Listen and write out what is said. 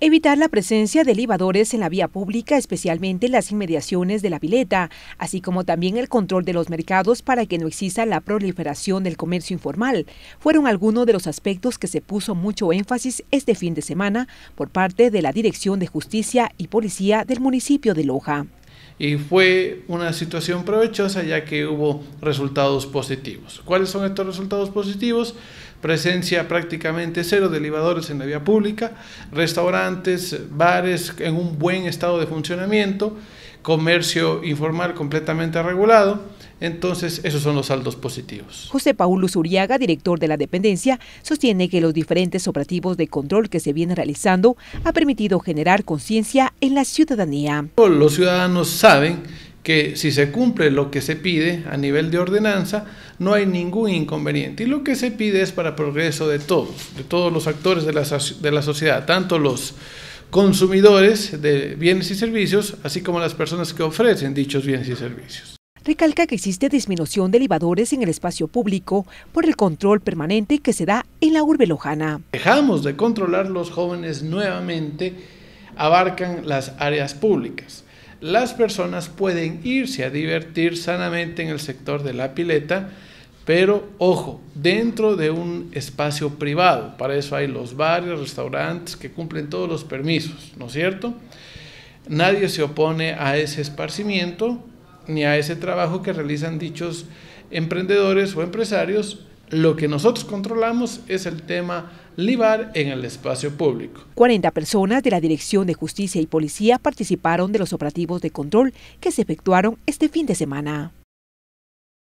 Evitar la presencia de libadores en la vía pública, especialmente en las inmediaciones de la pileta, así como también el control de los mercados para que no exista la proliferación del comercio informal, fueron algunos de los aspectos que se puso mucho énfasis este fin de semana por parte de la Dirección de Justicia y Policía del municipio de Loja y fue una situación provechosa ya que hubo resultados positivos. ¿Cuáles son estos resultados positivos? Presencia prácticamente cero de elevadores en la vía pública, restaurantes, bares en un buen estado de funcionamiento, comercio informal completamente regulado entonces, esos son los saldos positivos. José Paulo Zuriaga, director de la dependencia, sostiene que los diferentes operativos de control que se vienen realizando ha permitido generar conciencia en la ciudadanía. Los ciudadanos saben que si se cumple lo que se pide a nivel de ordenanza, no hay ningún inconveniente. Y lo que se pide es para progreso de todos, de todos los actores de la sociedad, tanto los consumidores de bienes y servicios, así como las personas que ofrecen dichos bienes y servicios recalca que existe disminución de elevadores en el espacio público por el control permanente que se da en la urbe lojana. Dejamos de controlar los jóvenes nuevamente, abarcan las áreas públicas. Las personas pueden irse a divertir sanamente en el sector de la pileta, pero ojo, dentro de un espacio privado. Para eso hay los bares, restaurantes que cumplen todos los permisos, ¿no es cierto? Nadie se opone a ese esparcimiento, ni a ese trabajo que realizan dichos emprendedores o empresarios, lo que nosotros controlamos es el tema libar en el espacio público. 40 personas de la Dirección de Justicia y Policía participaron de los operativos de control que se efectuaron este fin de semana.